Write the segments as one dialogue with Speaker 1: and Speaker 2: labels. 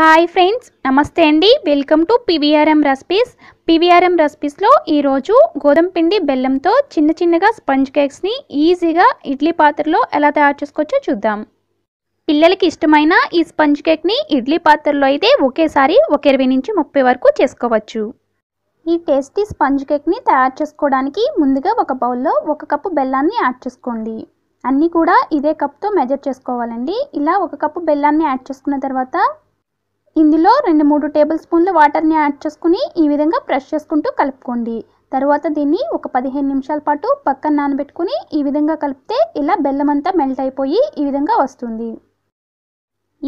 Speaker 1: hi friends నమస్తే అండి welcome to P V R M recipes P V R M రెసిపీస్లో ఈరోజు గోధుమ పిండి బెల్లంతో చిన్న చిన్నగా స్పంజ్ కేక్స్ని ఈజీగా ఇడ్లీ పాత్రలో ఎలా తయారు చేసుకోవచ్చో చూద్దాం పిల్లలకి ఇష్టమైన ఈ స్పంజ్ కేక్ని ఇడ్లీ పాత్రలో అయితే ఒకేసారి ఒక ఇరవై నుంచి ముప్పై వరకు చేసుకోవచ్చు ఈ టేస్టీ స్పంజ్ కేక్ని తయారు చేసుకోవడానికి ముందుగా ఒక బౌల్లో ఒక కప్పు బెల్లాన్ని యాడ్ చేసుకోండి అన్నీ కూడా ఇదే కప్తో మెజర్ చేసుకోవాలండి ఇలా ఒక కప్పు బెల్లాన్ని యాడ్ చేసుకున్న తర్వాత ఇందులో రెండు మూడు టేబుల్ స్పూన్లు వాటర్ని యాడ్ చేసుకుని ఈ విధంగా ప్రెష్ చేసుకుంటూ కలుపుకోండి తర్వాత దీన్ని ఒక పదిహేను నిమిషాల పాటు పక్కన నానబెట్టుకుని ఈ విధంగా కలిపితే ఇలా బెల్లం అంతా మెల్ట్ అయిపోయి ఈ విధంగా వస్తుంది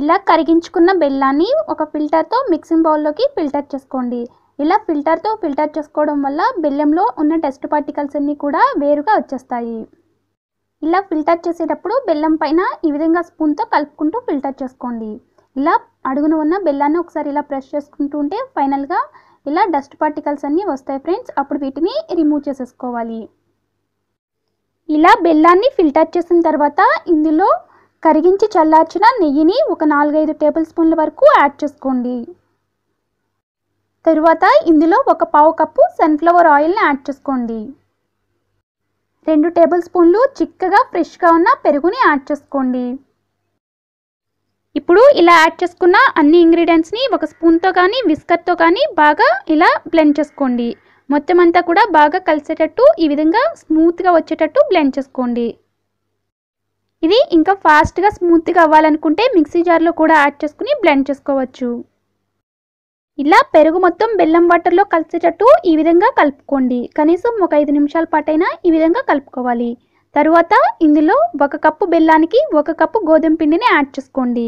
Speaker 1: ఇలా కరిగించుకున్న బెల్లాన్ని ఒక ఫిల్టర్తో మిక్సింగ్ బౌల్లోకి ఫిల్టర్ చేసుకోండి ఇలా ఫిల్టర్తో ఫిల్టర్ చేసుకోవడం వల్ల బెల్లంలో ఉన్న టెస్ట్ పార్టికల్స్ అన్నీ కూడా వేరుగా వచ్చేస్తాయి ఇలా ఫిల్టర్ చేసేటప్పుడు బెల్లం పైన ఈ విధంగా స్పూన్తో కలుపుకుంటూ ఫిల్టర్ చేసుకోండి ఇలా అడుగున ఉన్న బెల్లాన్ని ఒకసారి ఇలా ప్రెస్ చేసుకుంటూ ఉంటే ఫైనల్గా ఇలా డస్ట్ పార్టికల్స్ అన్నీ వస్తాయి ఫ్రెండ్స్ అప్పుడు వీటిని రిమూవ్ చేసేసుకోవాలి ఇలా బెల్లాన్ని ఫిల్టర్ చేసిన తర్వాత ఇందులో కరిగించి చల్లార్చిన నెయ్యిని ఒక నాలుగైదు టేబుల్ స్పూన్ల వరకు యాడ్ చేసుకోండి తరువాత ఇందులో ఒక పావు కప్పు సన్ఫ్లవర్ ఆయిల్ని యాడ్ చేసుకోండి రెండు టేబుల్ స్పూన్లు చిక్కగా ఫ్రెష్గా ఉన్న పెరుగుని యాడ్ చేసుకోండి ఇప్పుడు ఇలా యాడ్ చేసుకున్న అన్ని ఇంగ్రీడియంట్స్ని ఒక స్పూన్తో కానీ విస్కర్తో కానీ బాగా ఇలా బ్లెండ్ చేసుకోండి మొత్తం అంతా కూడా బాగా కలిసేటట్టు ఈ విధంగా స్మూత్గా వచ్చేటట్టు బ్లెండ్ చేసుకోండి ఇది ఇంకా ఫాస్ట్గా స్మూత్గా అవ్వాలనుకుంటే మిక్సీ జార్లో కూడా యాడ్ చేసుకుని బ్లెండ్ చేసుకోవచ్చు ఇలా పెరుగు మొత్తం బెల్లం వాటర్లో కలిసేటట్టు ఈ విధంగా కలుపుకోండి కనీసం ఒక ఐదు నిమిషాల పాటైనా ఈ విధంగా కలుపుకోవాలి తరువాత ఇందులో ఒక కప్పు బెల్లానికి ఒక కప్పు గోధుమ పిండిని యాడ్ చేసుకోండి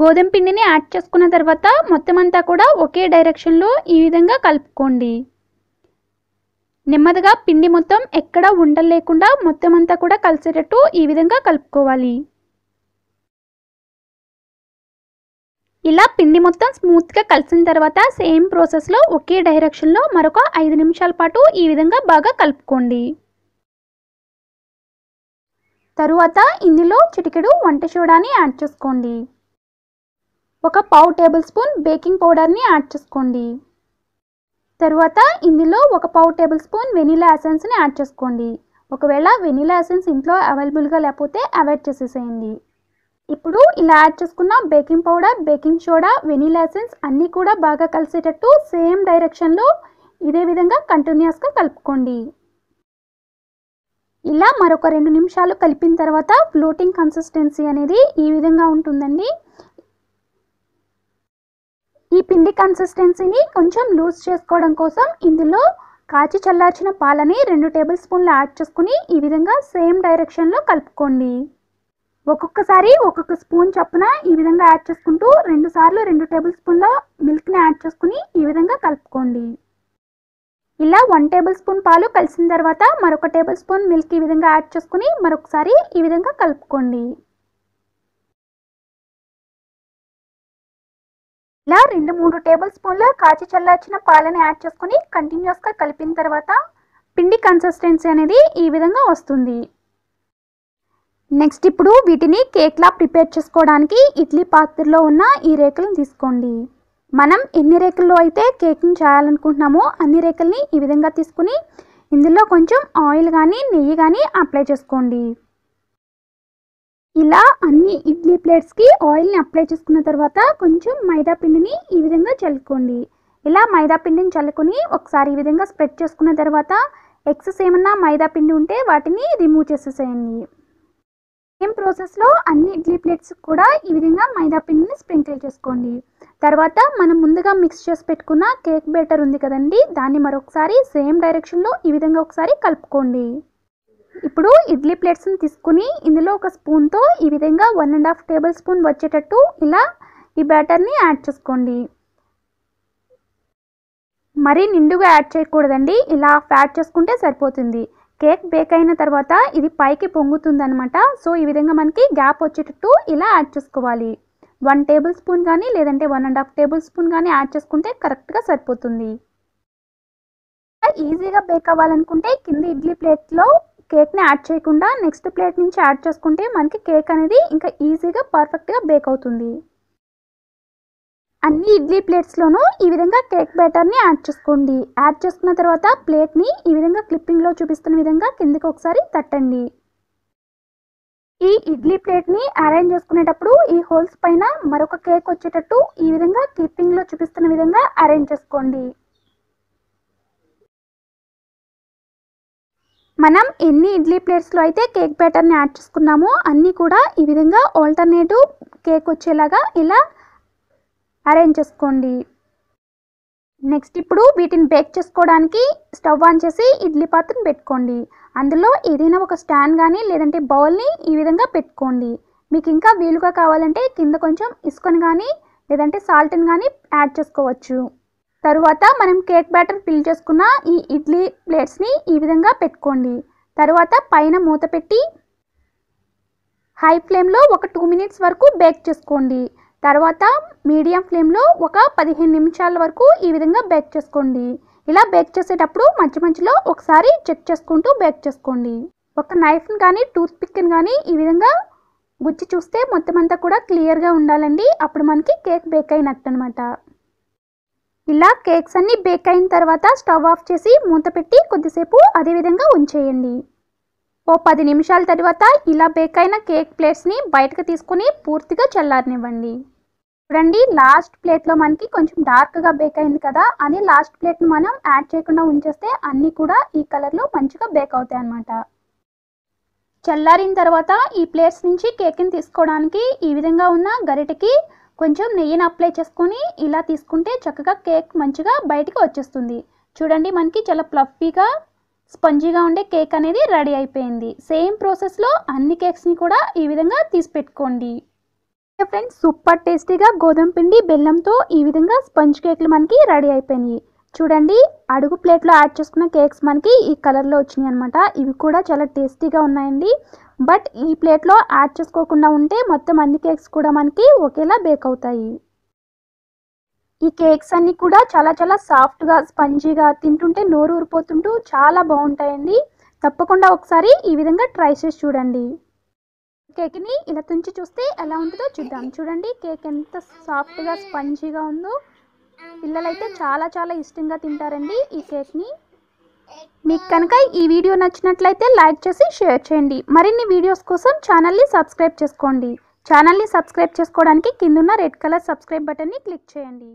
Speaker 1: గోధుమ పిండిని యాడ్ చేసుకున్న తర్వాత మొత్తం అంతా కూడా ఒకే డైరెక్షన్లో ఈ విధంగా కలుపుకోండి నెమ్మదిగా పిండి మొత్తం ఎక్కడ ఉండలేకుండా మొత్తం అంతా కూడా కలిసేటట్టు ఈ విధంగా కలుపుకోవాలి ఇలా పిండి మొత్తం స్మూత్గా కలిసిన తర్వాత సేమ్ ప్రాసెస్లో ఒకే డైరెక్షన్లో మరొక ఐదు నిమిషాల పాటు ఈ విధంగా బాగా కలుపుకోండి తరువాత ఇందులో చిటికెడు వంట సోడాని యాడ్ చేసుకోండి ఒక పావు టేబుల్ స్పూన్ బేకింగ్ పౌడర్ని యాడ్ చేసుకోండి తరువాత ఇందులో ఒక పావు టేబుల్ స్పూన్ వెనీలా ఎసెన్స్ని యాడ్ చేసుకోండి ఒకవేళ వెనీలా ఎసెన్స్ ఇంట్లో అవైలబుల్గా లేకపోతే అవాయిడ్ చేసేసేయండి ఇప్పుడు ఇలా యాడ్ చేసుకున్న baking powder baking soda vanilla essence అన్నీ కూడా బాగా కలిసేటట్టు సేమ్ డైరెక్షన్లో ఇదే విధంగా కంటిన్యూస్గా కలుపుకోండి ఇలా మరొక రెండు నిమిషాలు కలిపిన తర్వాత ఫ్లోటింగ్ కన్సిస్టెన్సీ అనేది ఈ విధంగా ఉంటుందండి ఈ పిండి కన్సిస్టెన్సీని కొంచెం లూజ్ చేసుకోవడం కోసం ఇందులో కాచి చల్లార్చిన పాలని రెండు టేబుల్ స్పూన్లు యాడ్ చేసుకుని ఈ విధంగా సేమ్ డైరెక్షన్లో కలుపుకోండి ఒక్కొక్కసారి ఒక్కొక్క స్పూన్ చొప్పున ఈ విధంగా యాడ్ చేసుకుంటూ రెండు సార్లు రెండు టేబుల్ స్పూన్ల మిల్క్ని యాడ్ చేసుకుని ఈ విధంగా కలుపుకోండి ఇలా వన్ టేబుల్ స్పూన్ పాలు కలిసిన తర్వాత మరొక టేబుల్ స్పూన్ మిల్క్ ఈ విధంగా యాడ్ చేసుకుని మరొకసారి ఈ విధంగా కలుపుకోండి ఇలా రెండు మూడు టేబుల్ స్పూన్ల కాచి చల్లార్చిన పాలని యాడ్ చేసుకుని కంటిన్యూస్గా కలిపిన తర్వాత పిండి కన్సిస్టెన్సీ అనేది ఈ విధంగా వస్తుంది నెక్స్ట్ ఇప్పుడు వీటిని కేక్లా ప్రిపేర్ చేసుకోవడానికి ఇడ్లీ పాత్రలో ఉన్న ఈ రేకులను తీసుకోండి మనం ఎన్ని రేకుల్లో అయితే కేక్ని చేయాలనుకుంటున్నామో అన్ని రేకుల్ని ఈ విధంగా తీసుకుని ఇందులో కొంచెం ఆయిల్ కానీ నెయ్యి కానీ అప్లై చేసుకోండి ఇలా అన్ని ఇడ్లీ ప్లేట్స్కి ఆయిల్ని అప్లై చేసుకున్న తర్వాత కొంచెం మైదా పిండిని ఈ విధంగా చల్లుకోండి ఇలా మైదా పిండిని చల్లుకొని ఒకసారి ఈ విధంగా స్ప్రెడ్ చేసుకున్న తర్వాత ఎక్సెస్ ఏమన్నా మైదా పిండి ఉంటే వాటిని రిమూవ్ చేసేసేయండి సేమ్ ప్రాసెస్లో అన్ని ఇడ్లీ ప్లేట్స్ కూడా ఈ విధంగా మైదా పిండిని స్ప్రింకిల్ చేసుకోండి తర్వాత మనం ముందుగా మిక్స్ చేసి పెట్టుకున్న కేక్ బేటర్ ఉంది కదండి దాన్ని మరొకసారి సేమ్ డైరెక్షన్లో ఈ విధంగా ఒకసారి కలుపుకోండి ఇప్పుడు ఇడ్లీ ప్లేట్స్ని తీసుకుని ఇందులో ఒక స్పూన్తో ఈ విధంగా one and half tablespoon వచ్చేటట్టు ఇలా ఈ బ్యాటర్ని యాడ్ చేసుకోండి మరీ నిండుగా యాడ్ చేయకూడదండి ఇలా యాడ్ చేసుకుంటే సరిపోతుంది కేక్ బేక్ అయిన తర్వాత ఇది పైకి పొంగుతుందనమాట సో ఈ విధంగా మనకి గ్యాప్ వచ్చేటట్టు ఇలా యాడ్ చేసుకోవాలి వన్ టేబుల్ స్పూన్ కానీ లేదంటే one and half tablespoon కానీ యాడ్ చేసుకుంటే కరెక్ట్గా సరిపోతుంది ఈజీగా బేక్ అవ్వాలనుకుంటే కింద ఇడ్లీ ప్లేట్లో కేక్ని యాడ్ చేయకుండా నెక్స్ట్ ప్లేట్ నుంచి యాడ్ చేసుకుంటే మనకి కేక్ అనేది ఇంకా ఈజీగా పర్ఫెక్ట్గా బేక్ అవుతుంది అన్ని ఇడ్లీ ప్లేట్స్లోనూ ఈ విధంగా కేక్ బ్యాటర్ని యాడ్ చేసుకోండి యాడ్ చేసుకున్న తర్వాత ప్లేట్ని ఈ విధంగా క్లిప్పింగ్లో చూపిస్తున్న విధంగా కిందకి ఒకసారి తట్టండి ఈ ఇడ్లీ ప్లేట్ని అరేంజ్ చేసుకునేటప్పుడు ఈ హోల్స్ పైన మరొక కేక్ వచ్చేటట్టు ఈ విధంగా క్లిప్పింగ్లో చూపిస్తున్న విధంగా అరేంజ్ చేసుకోండి మనం ఎన్ని ఇడ్లీ ప్లేట్స్లో అయితే కేక్ బ్యాటర్ని యాడ్ చేసుకున్నామో అన్నీ కూడా ఈ విధంగా ఆల్టర్నేటివ్ కేక్ వచ్చేలాగా ఇలా అరేంజ్ చేసుకోండి నెక్స్ట్ ఇప్పుడు వీటిని బేక్ చేసుకోవడానికి స్టవ్ ఆన్ చేసి ఇడ్లీ పాత్రను పెట్టుకోండి అందులో ఏదైనా ఒక స్టాండ్ కానీ లేదంటే బౌల్ని ఈ విధంగా పెట్టుకోండి మీకు ఇంకా వీలుగా కావాలంటే కింద కొంచెం ఇసుకొని కానీ లేదంటే సాల్ట్ని కానీ యాడ్ చేసుకోవచ్చు తరువాత మనం కేక్ బ్యాటర్ ఫిల్ చేసుకున్న ఈ ఇడ్లీ ప్లేట్స్ని ఈ విధంగా పెట్టుకోండి తర్వాత పైన మూత పెట్టి హై ఫ్లేమ్లో ఒక టూ మినిట్స్ వరకు బేక్ చేసుకోండి తర్వాత మీడియం ఫ్లేమ్లో ఒక పదిహేను నిమిషాల వరకు ఈ విధంగా బేక్ చేసుకోండి ఇలా బేక్ చేసేటప్పుడు మధ్య మధ్యలో ఒకసారి చెక్ చేసుకుంటూ బేక్ చేసుకోండి ఒక నైఫ్ని కానీ టూత్ పిక్ని కానీ ఈ విధంగా గుచ్చి చూస్తే మొత్తం అంతా కూడా క్లియర్గా ఉండాలండి అప్పుడు మనకి కేక్ బేక్ అయినట్టు అనమాట ఇలా కేక్స్ అన్నీ బేక్ అయిన తర్వాత స్టవ్ ఆఫ్ చేసి మూత పెట్టి కొద్దిసేపు అదేవిధంగా ఉంచేయండి ఓ పది నిమిషాల తర్వాత ఇలా బేక్ అయిన కేక్ ప్లేట్స్ని బయటకు తీసుకుని పూర్తిగా చల్లారనివ్వండి చూడండి లాస్ట్ ప్లేట్లో మనకి కొంచెం డార్క్గా బేక్ అయింది కదా అని లాస్ట్ ప్లేట్ని మనం యాడ్ చేయకుండా ఉంచేస్తే అన్నీ కూడా ఈ కలర్లో మంచిగా బేక్ అవుతాయి అన్నమాట చల్లారిన తర్వాత ఈ ప్లేట్స్ నుంచి కేక్ని తీసుకోవడానికి ఈ విధంగా ఉన్న గరిటకి కొంచెం నెయ్యిని అప్లై చేసుకొని ఇలా తీసుకుంటే చక్కగా కేక్ మంచిగా బయటికి వచ్చేస్తుంది చూడండి మనకి చాలా ప్లఫీగా స్పంజీగా ఉండే కేక్ అనేది రెడీ అయిపోయింది సేమ్ ప్రాసెస్లో అన్ని కేక్స్ని కూడా ఈ విధంగా తీసి పెట్టుకోండి ఫ్రెండ్స్ సూపర్ టేస్టీగా గోధుమ పిండి బెల్లంతో ఈ విధంగా స్పంజ్ కేక్లు మనకి రెడీ అయిపోయినాయి చూడండి అడుగు ప్లేట్లో యాడ్ చేసుకున్న కేక్స్ మనకి ఈ కలర్లో వచ్చినాయి అనమాట ఇవి కూడా చాలా టేస్టీగా ఉన్నాయండి బట్ ఈ ప్లేట్లో యాడ్ చేసుకోకుండా ఉంటే మొత్తం అన్ని కేక్స్ కూడా మనకి ఒకేలా బేక్ అవుతాయి ఈ కేక్స్ అన్నీ కూడా చాలా చాలా సాఫ్ట్గా స్పంజీగా తింటుంటే నోరు ఊరిపోతుంటూ చాలా బాగుంటాయండి తప్పకుండా ఒకసారి ఈ విధంగా ట్రై చేసి చూడండి కేక్ని ఇలా తుంచి చూస్తే ఎలా ఉంటుందో చూద్దాం చూడండి కేక్ ఎంత సాఫ్ట్గా స్పంజీగా ఉందో పిల్లలైతే చాలా చాలా ఇష్టంగా తింటారండి ఈ కేక్ని మీకు కనుక ఈ వీడియో నచ్చినట్లయితే లైక్ చేసి షేర్ చేయండి మరిన్ని వీడియోస్ కోసం ఛానల్ని సబ్స్క్రైబ్ చేసుకోండి ఛానల్ని సబ్స్క్రైబ్ చేసుకోవడానికి కిందున్న రెడ్ కలర్ సబ్స్క్రైబ్ బటన్ని క్లిక్ చేయండి